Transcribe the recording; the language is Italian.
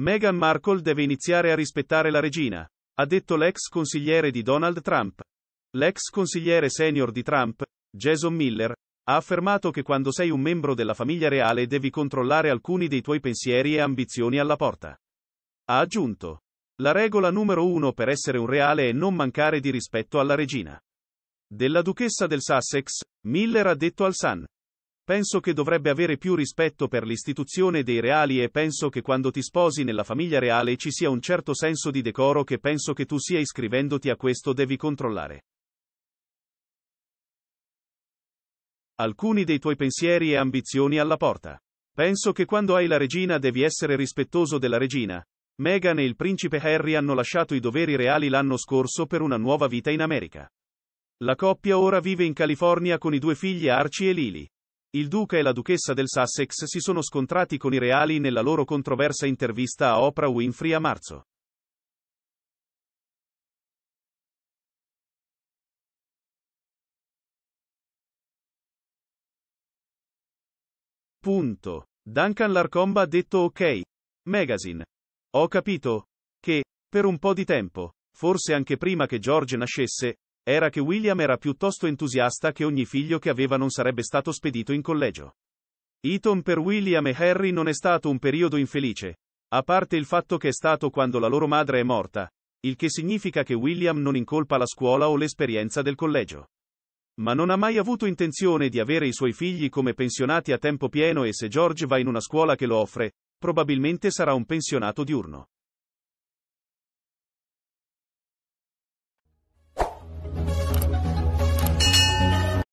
Meghan Markle deve iniziare a rispettare la regina, ha detto l'ex consigliere di Donald Trump. L'ex consigliere senior di Trump, Jason Miller, ha affermato che quando sei un membro della famiglia reale devi controllare alcuni dei tuoi pensieri e ambizioni alla porta. Ha aggiunto. La regola numero uno per essere un reale è non mancare di rispetto alla regina. Della duchessa del Sussex, Miller ha detto al Sun. Penso che dovrebbe avere più rispetto per l'istituzione dei reali e penso che quando ti sposi nella famiglia reale ci sia un certo senso di decoro che penso che tu sia iscrivendoti a questo devi controllare. Alcuni dei tuoi pensieri e ambizioni alla porta. Penso che quando hai la regina devi essere rispettoso della regina. Meghan e il principe Harry hanno lasciato i doveri reali l'anno scorso per una nuova vita in America. La coppia ora vive in California con i due figli Archie e Lily. Il duca e la duchessa del Sussex si sono scontrati con i reali nella loro controversa intervista a Oprah Winfrey a marzo. Punto. Duncan Larcombe ha detto ok. Magazine. Ho capito. Che, per un po' di tempo, forse anche prima che George nascesse, era che William era piuttosto entusiasta che ogni figlio che aveva non sarebbe stato spedito in collegio. Eton per William e Harry non è stato un periodo infelice, a parte il fatto che è stato quando la loro madre è morta, il che significa che William non incolpa la scuola o l'esperienza del collegio. Ma non ha mai avuto intenzione di avere i suoi figli come pensionati a tempo pieno e se George va in una scuola che lo offre, probabilmente sarà un pensionato diurno.